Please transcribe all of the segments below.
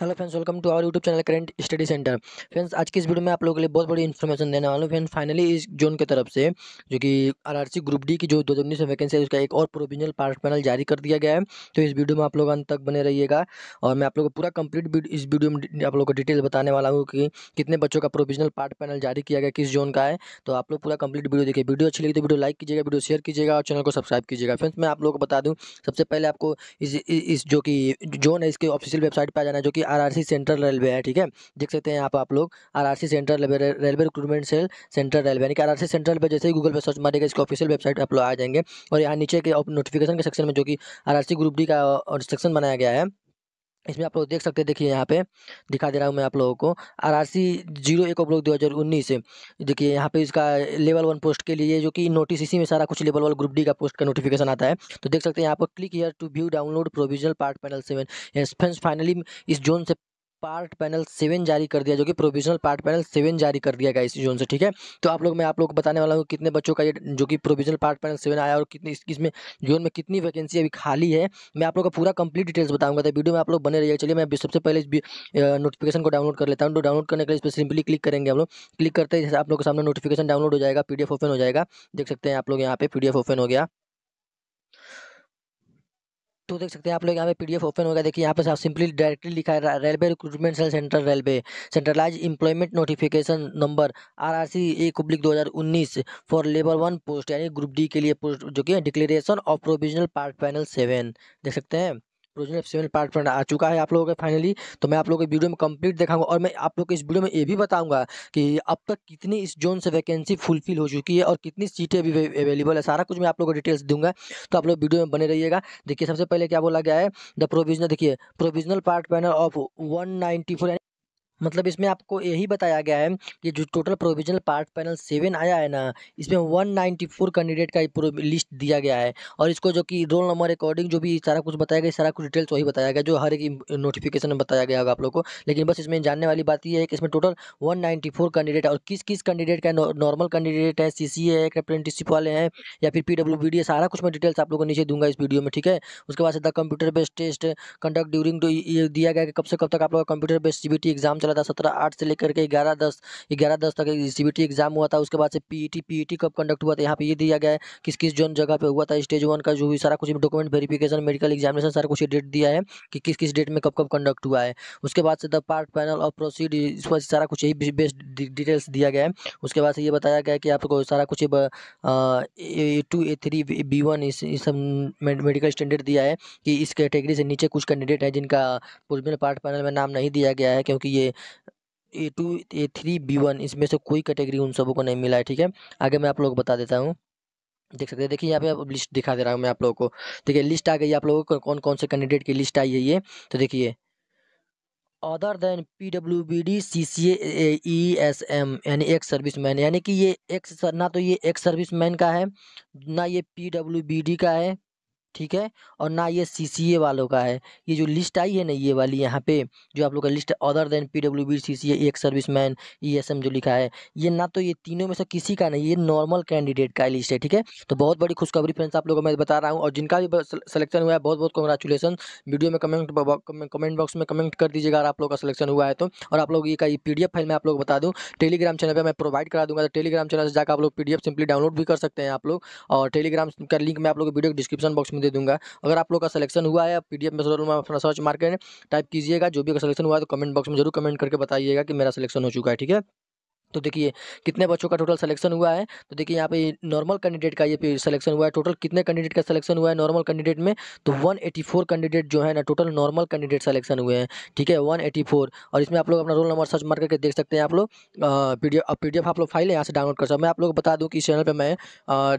hello friends welcome to our YouTube channel current study centre friends आज की इस video में आप लोगों के लिए बहुत बड़ी इन्फॉर्मेशन देने वाला हूँ फ्रेंड्स फाइनली इस जोन की तरफ से जो कि आरआरसी ग्रुप डी की जो दो हज़ार उन्नीस वैकेंसी है उसका एक और प्रोविजनल पार्ट पैनल जारी कर दिया गया है तो इस वीडियो में आप लोग अंत तक बने रहिएगा और मैं आप लोग को पूरा कंप्लीट इस वीडियो में आप लोग को डिटेल बताने वाला हूँ कि कितने बच्चों का प्रोविजनल पार्ट पैनल जारी किया गया किस जोन का है तो आप लोग पूरा कंप्लीट वीडियो देखिए वीडियो अच्छी लगी तो वीडियो लाइक कीजिएगा वीडियो शेयर कीजिएगा और चैनल को सब्सक्राइब कीजिएगा फ्रेंड्स मैं आप लोग को बता दूँ सबसे पहले आपको इस जो कि जोन है इसके ऑफिशियल वेबसाइट पर आ जाना जो कि आरआरसी सेंट्रल रेलवे है ठीक है देख सकते हैं यहाँ पर आप लोग RRC central railway railway recruitment cell central railway यानी कि आरआरसी सेंट्रल रेलवे जैसे ही गूगल पर सर्च मारेगा इसके ऑफिशियल वेबसाइट आप लोग आ जाएंगे और यहाँ नीचे के नोटिफिकेशन के सेक्शन में जो कि आरआरसी ग्रुप डी का सेक्शन बनाया गया है इसमें आप लोग देख सकते हैं देखिए यहाँ पे दिखा दे रहा हूँ मैं आप लोगों को आर आर सी जीरो एक ब्लॉक दो हज़ार उन्नीस देखिए यहाँ पे इसका लेवल वन पोस्ट के लिए जो कि नोटिस इसी में सारा कुछ लेवल वन ग्रुप डी का पोस्ट का नोटिफिकेशन आता है तो देख सकते हैं यहाँ पर click here to view download provisional part panel seven finally इस जोन से पार्ट पैनल सेवन जारी कर दिया जो कि प्रोविजनल पार्ट पैनल सेवन जारी कर दिया गया इस जोन से ठीक है तो आप लोग मैं आप लोग को बताने वाला हूँ कितने बच्चों का ये जो कि प्रोविजनल पार्ट पैनल सेवन आया और कितनी इसमें जोन में कितनी वैकेंसी अभी खाली है मैं आप लोग का पूरा कंप्लीट डिटेल्स बताऊंगा तो वीडियो में आप लोग बने रहिए चलिए मैं सबसे पहले नोटिफिकेशन को डाउनलोड कर लेता हूँ तो डाउनलोड करने के लिए इस पर सिंपली क्लिक करेंगे हम लोग क्लिक करते ही आप लोग के सामने नोटिफिकेशन डाउनलोड हो जाएगा पी ओपन हो जाएगा देख सकते हैं आप लोग यहाँ पे पी ओपन हो गया दोस्तों देख सकते हैं आप लोग यहाँ पे पीडीएफ ओपन होगा देखिए यहाँ पे साफ सिंपली डायरेक्टली लिखा है railway recruitment cell centre railway centralise employment notification number R R C A public दो हज़ार उन्नीस फॉर लेबर वन पोस्ट यानी ग्रुप डी के लिए पोस्ट जो कि declaration of provisional part panel seven देख सकते हैं प्रोजन सेवन पार्ट वन आ चुका है आप लोगों का फाइनली तो मैं आप लोगों के वीडियो में कंप्लीट दिखाऊंगा और मैं आप लोग को इस वीडियो में ये भी बताऊंगा कि अब तक कितनी इस जोन से वैकेंसी फुलफिल हो चुकी है और कितनी सीटें अभी अवेलेबल है सारा कुछ मैं आप लोगों को डिटेल्स दूंगा तो आप लोग वीडियो में बने रहिएगा देखिए सबसे पहले क्या बोला गया है द प्रोविजनल देखिए provisional part panel of one मतलब इसमें आपको यही बताया गया है कि जो total provisional part panel seven आया है ना इसमें वन नाइन्टी फोर कैंडिडेट का लिस्ट दिया गया है और इसको जो कि रोल नंबर अकॉर्डिंग जो भी सारा कुछ बताया गया सारा कुछ डिटेल्स वही बताया गया जो हर एक नोटिफिकेशन में बताया गया होगा आप लोग को लेकिन बस इसमें जानने वाली बात यह है कि इसमें टोटल वन फोर कैंडिडेट और किस किस कैंडिडेट का नॉर्मल कैंडिडेट है सी सी है अप्रेंटिसिप वाले हैं या फिर पी डब्ल्यू बी डी है सारा कुछ मैं डिटेल्स आप लोग को नीचे दूंगा इस वीडियो में ठीक है उसके बाद the computer based test conduct during दिया गया कि कब से कब तक आप लोग computer based C B T exam चला था सत्रह आठ से लेकर के ग्यारह दस ग्यारह दस तक सी एग्जाम हुआ था उसके बाद से पीईटी पीईटी कब कंडक्ट हुआ था यहाँ पे ये दिया गया है किस किस जोन जगह पे हुआ था स्टेज वन का जो भी सारा कुछ डॉक्यूमेंट वेरिफिकेशन मेडिकल एग्जामिनेशन सारा कुछ डेट दिया है कि किस किस डेट में कब कब कंडक्ट हुआ है उसके बाद से the part panel of proceed इस पर सारा कुछ यही बेस्ट डिटेल्स दिया गया है उसके बाद से ये बताया गया कि आपको सारा कुछ A two A three B one इस सब मेडिकल स्टैंडर्ड दिया है कि इस कैटेगरी से नीचे कुछ कैंडिडेट हैं जिनका पूर्व पार्ट पैनल में नाम नहीं दिया गया है क्योंकि ये A two A three B one इसमें से कोई कैटेगरी उन सबों को नहीं मिला है ठीक है आगे मैं आप लोग को बता देता हूँ देख सकते हैं देखिए यहाँ पे आप लिस्ट दिखा दे रहा हूँ मैं आप लोगों को देखिए लिस्ट आ गई आप लोगों को कौन कौन से कैंडिडेट की लिस्ट आई है ये तो देखिए other than P W B D C C E S M यानी एक्स सर्विस मैन यानी कि ये एक्स ना तो ये एक्स सर्विस मैन का है ना ये पी डब्ल्यू बी डी का है ठीक है और ना ये सी सी ए वालों का है ये जो लिस्ट आई है ना ये वाली यहाँ पे जो आप लोग का list other than P W B C C A एक मैन ई एस एम जो लिखा है ये ना तो ये तीनों में से किसी का नहीं ये नॉर्मल कैंडिडेट का लिस्ट है ठीक है तो बहुत बड़ी खुशखबरी फ्रेंड्स आप लोगों को मैं बता रहा हूँ और जिनका भी सिलेक्शन हुआ है बहुत बहुत कंग्रेचुलेसन वीडियो में कमेंट कमेंट बॉक्स में कमेंट कर दीजिएगा अगर आप लोग का सिलेक्शन हुआ है तो और आप लोग ये का पी डी एफ फाइल मैं आप लोग बता दूँ टेलीग्राम चैनल पर मैं प्रोवाइड करा दूँगा तो टेलीग्राम चैनल से जाकर आप लोग P D F simply download भी कर सकते हैं आप लोग और टेलीग्राम का लिंक मैं आप लोग वीडियो डिस्क्रिप्शन बॉक्स में दे दूंगा अगर आप लोग का सिलेक्शन हुआ है पी डी एफ में सर्च मार्केट टाइप कीजिएगा जो भी सिलेक्शन हुआ है तो कमेंट बॉक्स में जरूर कमेंट करके बताइएगा कि मेरा सिलेक्शन हो चुका है ठीक है तो देखिए कितने बच्चों का टोटल सिलेक्शन हुआ है तो देखिए यहाँ पे नॉर्मल कैंडिडेट का ये सिलेक्शन हुआ है टोटल कितने कैंडिडेट का सिलेक्शन हुआ है नॉर्मल कैंडिडेट में तो 184 कैंडिडेट जो है ना टोटल नॉर्मल कैंडिडेट सिलेक्शन हुए हैं ठीक है 184 और इसमें आप लोग अपना रोल नंबर सर्च मार करके देख सकते हैं आप लोग पी पी आप लोग फाइल यहाँ से डाउनलोड कर सकते मैं आप लोग बता दूँ कि इस चैनल पर मैं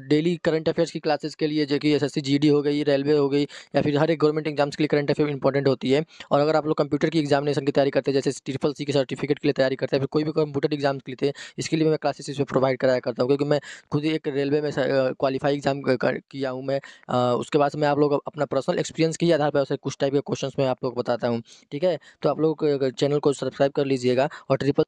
डेली करंट अफेयर्स की क्लासेस के लिए जो कि एस एस e हो गई रेलवे हो गई या फिर हर एक गवर्नमेंट एग्जाम्स के लिए करंट अफेयर इंपॉर्टेंट होती है और अगर आप लोग कंप्यूटर की एग्जामिनेशन की तैयारी करते हैं जैसे ट्रिपल सी के सर्टिफिकेट के लिए तैयारी करते हैं फिर कोई भी कंप्यूटर एग्जाम्स के लिए थे इसके लिए मैं क्लासेस इसमें प्रोवाइड कराया करता हूँ क्योंकि मैं खुद एक रेलवे में क्वालिफाई एग्जाम किया हूँ मैं उसके बाद मैं आप लोग अपना पर्सनल एक्सपीरियंस के आधार पर कुछ टाइप के क्वेश्चन मैं आप लोग बताता हूँ ठीक है तो आप लोग चैनल को सब्सक्राइब कर लीजिएगा और ट्रिपल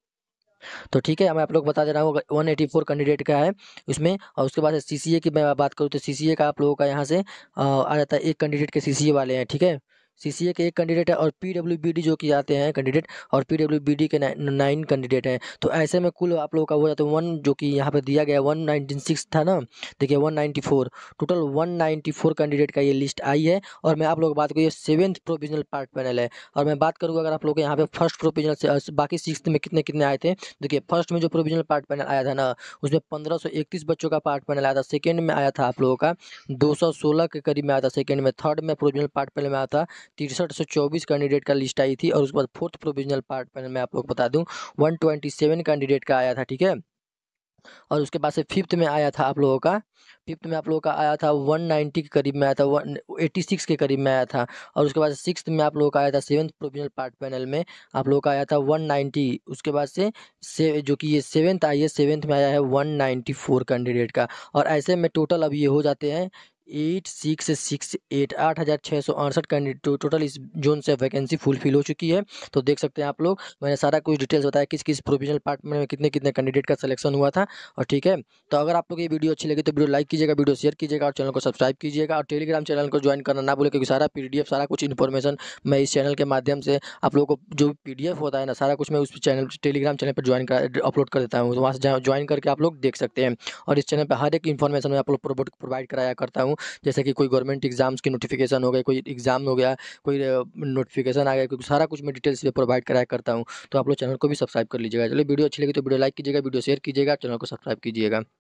तो ठीक है मैं आप लोग बता दे रहा हूँ वन एटी फोर कैंडिडेट का है उसमें और उसके बाद सी सी ए की मैं बात करूँ तो सी सी ए का आप लोगों का यहाँ से आ जाता है एक कैंडिडेट के सी सी ए वाले हैं ठीक है ए के एक कैंडिडेट है और पी डब्ल्यू बी डी जो कि आते हैं कैंडिडेट और पी बी डी के नाइन कैंडिडेट हैं तो ऐसे में कुल आप लोगों का हो जाता है वन जो कि यहाँ पर दिया गया वन नाइनटीन सिक्स था ना देखिए one ninety four total one ninety four candidate का ये लिस्ट आई है और मैं आप लोग बात करूँ ये सेवन्थ प्रोविजनल पार्ट पैनल है और मैं बात करूँगा अगर आप लोग यहाँ पे फर्स्ट प्रोविजनल से बाकी सिक्स में कितने कितने आए थे देखिए फर्स्ट में जो प्रोविजनल पार्ट पैनल आया था ना उसमें पंद्रह सौ इकतीस बच्चों का पार्ट पैनल आया था सेकेंड में आया था आप लोगों का दो सौ सोलह के करीब में आया था सेकेंड में थर्ड में प्रोविजनल पार्ट पैनल में आया था तिरसठ सौ चौबीस कैंडिडेट का लिस्ट आई थी और उसके बाद फोर्थ प्रोविजनल पार्ट पैनल में आप लोग बता दूँ वन ट्वेंटी सेवन कैंडिडेट का आया था ठीक है और उसके बाद से फिफ्थ में आया था आप लोगों का फिफ्थ में आप लोगों का आया था वन नाइन्टी के करीब में आया था वन एटी सिक्स के करीब में आया था और उसके बाद सिक्स में आप लोगों का आया था सेवन्थ प्रोविजनल पार्ट पैनल में आप लोगों का आया था वन नाइन्टी उसके बाद से, जो कि ये सेवन्थ आई है सेवन्थ में आया है वन नाइन्टी फोर कैंडिडेट का और ऐसे में टोटल अब ये हो जाते हैं एट सिक्स सिक्स एट आठ हज़ार छः सौ अड़सठ कैंडिडेट तो टोटल इस जोन से वैकेंसी फुलफिल हो चुकी है तो देख सकते हैं आप लोग मैंने सारा कुछ डिटेल्स बताया किस किस प्रोविजनल डिपार्टमेंट में कितने कितने कैंडिडेट का सिलेक्शन हुआ था और ठीक है तो अगर आप लोग ये वीडियो अच्छी लगी तो वीडियो लाइक कीजिएगा वीडियो शेयर कीजिएगा और चैनल को सब्सक्राइब कीजिएगा और टेलीग्राम चैनल को ज्वाइन करना ना भूलें क्योंकि सारा पी सारा कुछ इन्फॉर्मेशन मैं इस चैनल के माध्यम से आप लोगों को जो पी होता है ना सारा कुछ मैं उस चैनल टेलीग्राम चैनल पर ज्वाइन कर अपलोड कर देता हूँ तो वहाँ से ज्वाइन करके आप लोग देख सकते हैं और इस चैनल पर हर एक इन्फॉर्मेशन मैं आप लोग प्रोवाइड कराया करता हूँ जैसे कि कोई गवर्नमेंट एग्जाम्स की नोटिफिकेशन हो गया कोई एग्जाम हो गया कोई नोटिफिकेशन आ गया सारा कुछ मैं डिटेल्स में प्रोवाइड कराया करता हूँ तो आप लोग चैनल को भी सब्सक्राइब कर लीजिएगा चलिए वीडियो अच्छी लगी तो वीडियो लाइक कीजिएगा वीडियो शेयर कीजिएगा चैनल को सब्सक्राइब कीजिएगा